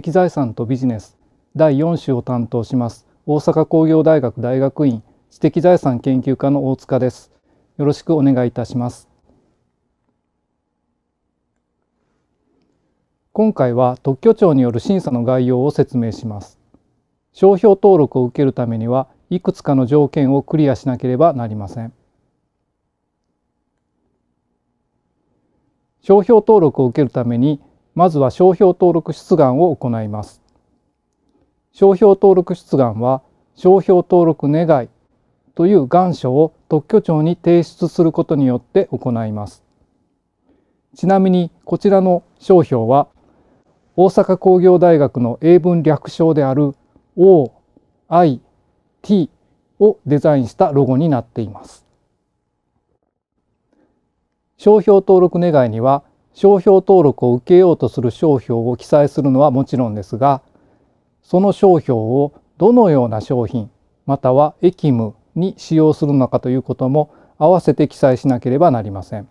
的財産とビジネス第4週を担当します大阪工業大学大学院知的財産研究科の大塚ですよろしくお願いいたします今回は特許庁による審査の概要を説明します商標登録を受けるためにはいくつかの条件をクリアしなければなりません商標登録を受けるためにまずは商標登録出願を行います商標登録出願は商標登録願いという願書を特許庁に提出することによって行いますちなみにこちらの商標は大阪工業大学の英文略称である OIT をデザインしたロゴになっています商標登録願いには商標登録を受けようとする商標を記載するのはもちろんですがその商標をどのような商品または駅務に使用するのかということも合わせて記載しなければなりません。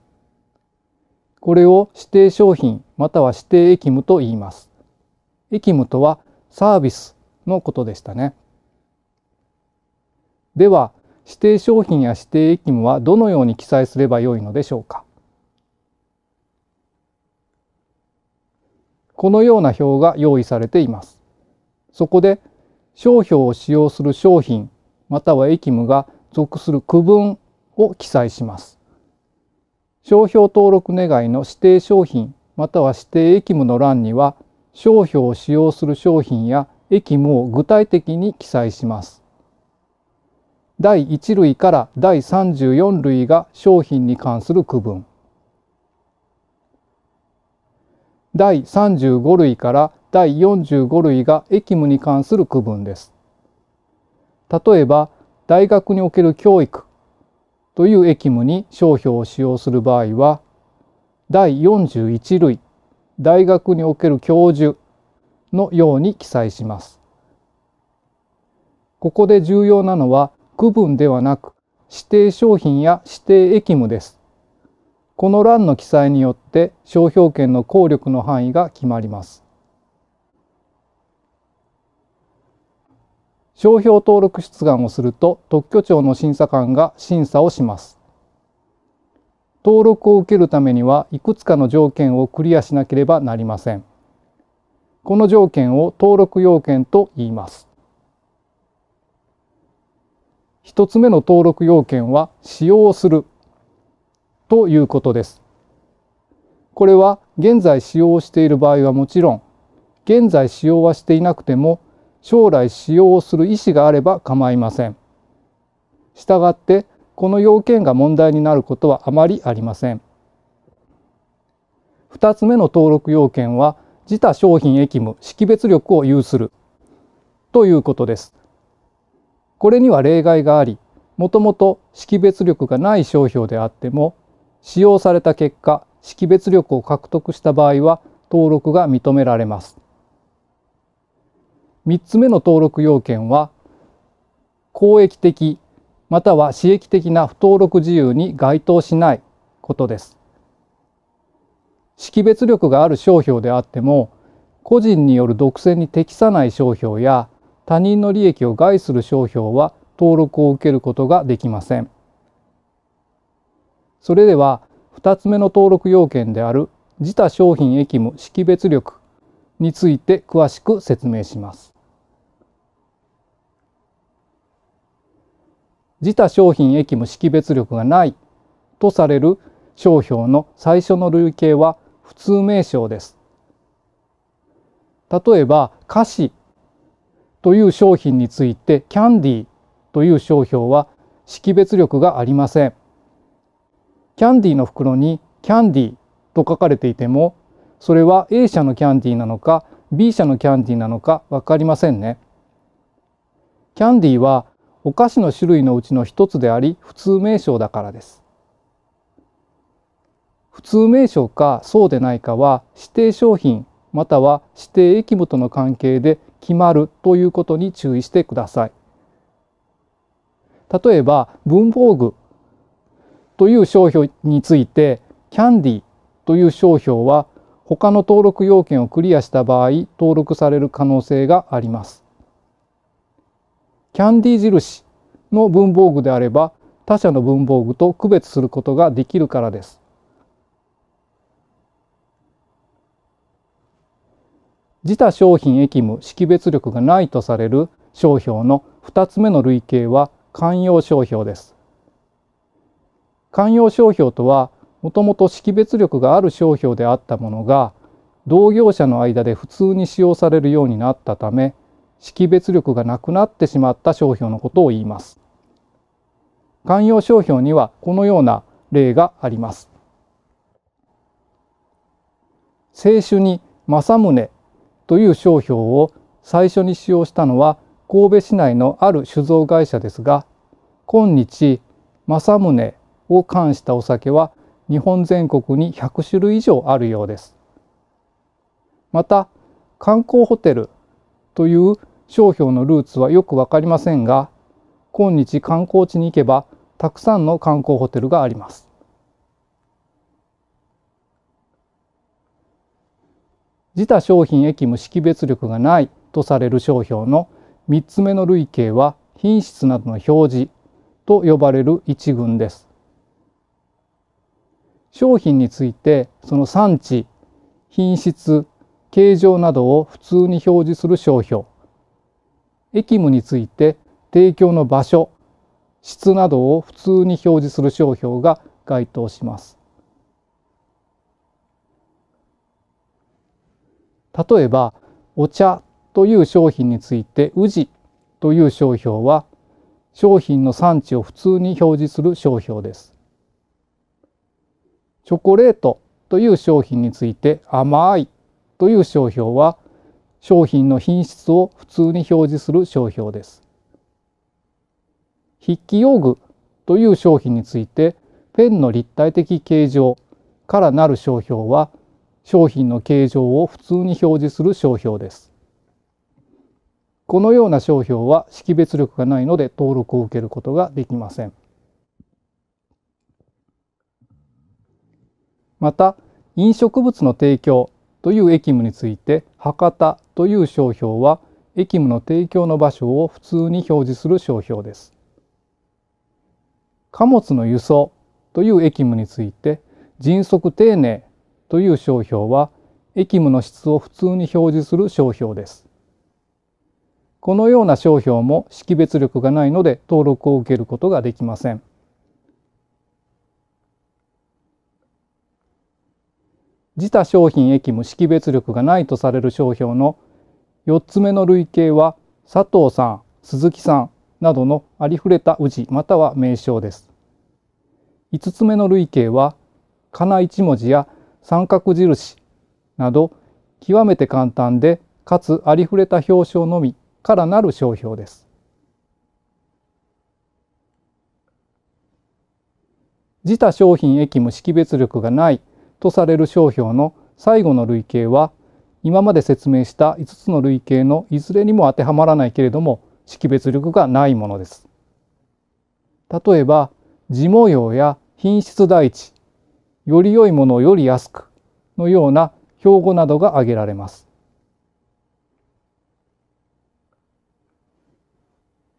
これを指定商品または指定駅務と言います。駅務とはサービスのことでしたね。では指定商品や指定駅務はどのように記載すればよいのでしょうか。このような表が用意されています。そこで商標を使用する商品または駅務が属する区分を記載します。商標登録願の指定商品または指定役務の欄には商標を使用する商品や役務を具体的に記載します。第1類から第34類が商品に関する区分。第35類から第45類が役務に関する区分です。例えば大学における教育という役務に商標を使用する場合は第41類大学における教授のように記載します。ここで重要なのは区分ではなく指定商品や指定役務です。この欄の記載によって商標権の効力の範囲が決まります商標登録出願をすると特許庁の審査官が審査をします登録を受けるためにはいくつかの条件をクリアしなければなりませんこの条件を登録要件と言います1つ目の登録要件は使用するということです。これは現在使用している場合はもちろん現在使用はしていなくても将来使用をする意思があれば構いません。したがってこの要件が問題になることはあまりありません。二つ目の登録要件は自他商品役務識別力を有するということです。これには例外がありもともと識別力がない商標であっても使用された結果識別力を獲得した場合は登録が認められます3つ目の登録要件は公益的または私益的な不登録自由に該当しないことです識別力がある商標であっても個人による独占に適さない商標や他人の利益を害する商標は登録を受けることができませんそれでは2つ目の登録要件である自他商品益務識別力について詳しく説明します。自他商品益務識別力がないとされる商標の最初の類型は普通名称です。例えば菓子という商品についてキャンディーという商標は識別力がありません。キャンディーの袋にキャンディーと書かれていてもそれは A 社のキャンディーなのか B 社のキャンディーなのか分かりませんね。キャンディーはお菓子の種類のうちの一つであり普通名称だからです。普通名称かそうでないかは指定商品または指定駅務との関係で決まるということに注意してください。例えば文房具という商標についてキャンディという商標は他の登録要件をクリアした場合登録される可能性があります。キャンディ印の文房具であれば他社の文房具と区別することができるからです。自他商品役務識別力がないとされる商標の2つ目の類型は寛容商標です。寛容商標とはもともと識別力がある商標であったものが同業者の間で普通に使用されるようになったため識別力がなくなってしまった商標のことを言います。寛容商標にはこのような例があります。清酒に政宗という商標を最初に使用したのは神戸市内のある酒造会社ですが今日政宗を冠したお酒は日本全国に100種類以上あるようです。また観光ホテルという商標のルーツはよく分かりませんが今日観光地に行けばたくさんの観光ホテルがあります。自他商品益無識別力がないとされる商標の3つ目の類型は品質などの表示と呼ばれる一群です。商品についてその産地品質形状などを普通に表示する商標駅務について提供の場所質などを普通に表示する商標が該当します例えばお茶という商品について宇治という商標は商品の産地を普通に表示する商標ですチョコレートという商品について甘いという商標は商品の品質を普通に表示する商標です。筆記用具という商品についてペンの立体的形状からなる商標は商品の形状を普通に表示する商標です。このような商標は識別力がないので登録を受けることができません。また飲食物の提供という駅務について博多という商標は駅務の提供の場所を普通に表示する商標です。貨物の輸送という駅務について迅速丁寧という商標は駅務の質を普通に表示する商標です。このような商標も識別力がないので登録を受けることができません。自他商品益無識別力がないとされる商標の4つ目の類型は佐藤さん鈴木さんなどのありふれた氏または名称です5つ目の類型は仮名1文字や三角印など極めて簡単でかつありふれた表彰のみからなる商標です自他商品益無識別力がないとされる商標の最後の類型は今まで説明した5つの類型のいずれにも当てはまらないけれども識別力がないものです。例えば地模様や品質第一より良いものより安くのような標語などが挙げられます。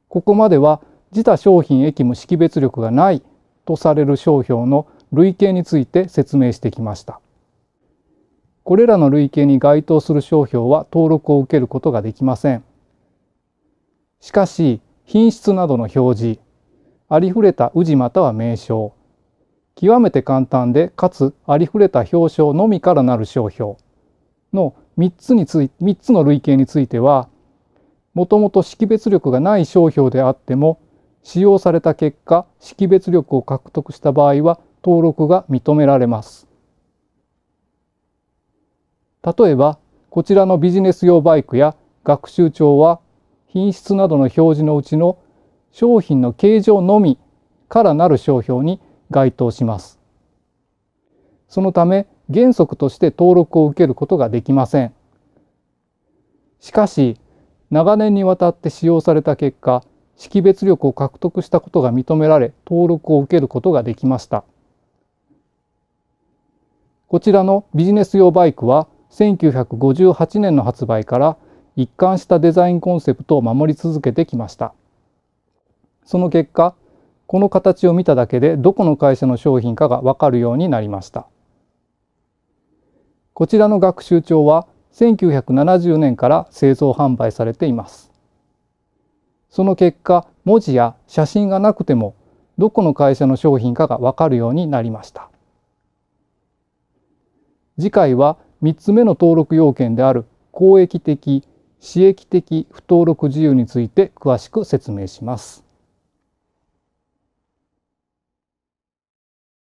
ここまでは自他商品益無識別力がないとされる商標の類型について説明してきましたこれらの類型に該当する商標は登録を受けることができませんしかし品質などの表示ありふれた宇治または名称極めて簡単でかつありふれた表彰のみからなる商標の3つについ3つの類型についてはもともと識別力がない商標であっても使用された結果識別力を獲得した場合は登録が認められます。例えば、こちらのビジネス用バイクや学習帳は品質などの表示のうちの商品の形状のみからなる商標に該当します。そのため原則として登録を受けることができません。しかし長年にわたって使用された結果識別力を獲得したことが認められ登録を受けることができました。こちらのビジネス用バイクは1958年の発売から一貫したデザインコンセプトを守り続けてきましたその結果この形を見ただけでどこの会社の商品かがわかるようになりましたこちらの学習帳は1970年から製造販売されていますその結果文字や写真がなくてもどこの会社の商品かがわかるようになりました次回は3つ目の登録要件である公益的、私益的不登録事由について詳しく説明します。